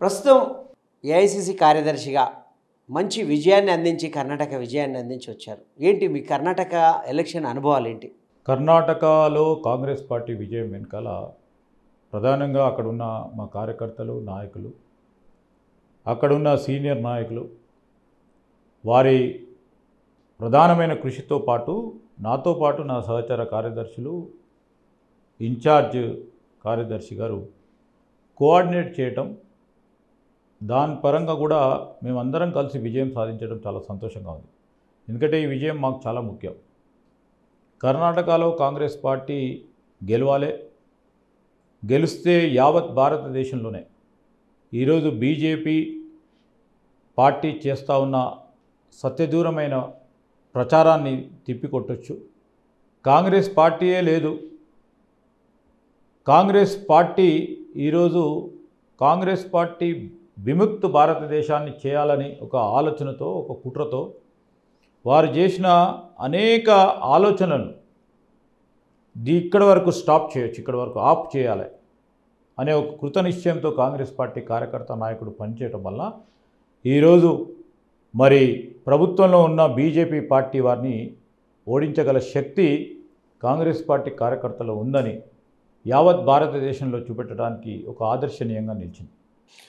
ప్రస్తుతం ఏఐసిసి కార్యదర్శిగా మంచి విజయాన్ని అందించి కర్ణాటక విజయాన్ని అందించి వచ్చారు ఏంటి మీ కర్ణాటక ఎలక్షన్ అనుభవాలు ఏంటి కర్ణాటకలో కాంగ్రెస్ పార్టీ విజయం వెనకాల ప్రధానంగా అక్కడున్న మా కార్యకర్తలు నాయకులు అక్కడున్న సీనియర్ నాయకులు వారి ప్రధానమైన కృషితో పాటు నాతో పాటు నా సహచర కార్యదర్శులు ఇన్ఛార్జ్ కార్యదర్శి గారు కోఆర్డినేట్ చేయటం దాని పరంగా కూడా మేమందరం కలిసి విజయం సాధించడం చాలా సంతోషంగా ఉంది ఎందుకంటే ఈ విజయం మాకు చాలా ముఖ్యం కర్ణాటకలో కాంగ్రెస్ పార్టీ గెలవాలే గెలిస్తే యావత్ భారతదేశంలోనే ఈరోజు బీజేపీ పార్టీ చేస్తూ ఉన్న సత్యదూరమైన ప్రచారాన్ని తిప్పికొట్టచ్చు కాంగ్రెస్ పార్టీయే లేదు కాంగ్రెస్ పార్టీ ఈరోజు కాంగ్రెస్ పార్టీ విముక్త భారతదేశాన్ని చేయాలని ఒక ఆలోచనతో ఒక కుట్రతో వారు చేసిన అనేక ఆలోచనలను ఇక్కడి వరకు స్టాప్ చేయొచ్చు ఇక్కడి వరకు ఆప్ చేయాలి అనే ఒక కృత నిశ్చయంతో కాంగ్రెస్ పార్టీ కార్యకర్త నాయకుడు పనిచేయటం వల్ల ఈరోజు మరి ప్రభుత్వంలో ఉన్న బీజేపీ పార్టీ వారిని ఓడించగల శక్తి కాంగ్రెస్ పార్టీ కార్యకర్తలో ఉందని యావత్ భారతదేశంలో చూపెట్టడానికి ఒక ఆదర్శనీయంగా నిలిచింది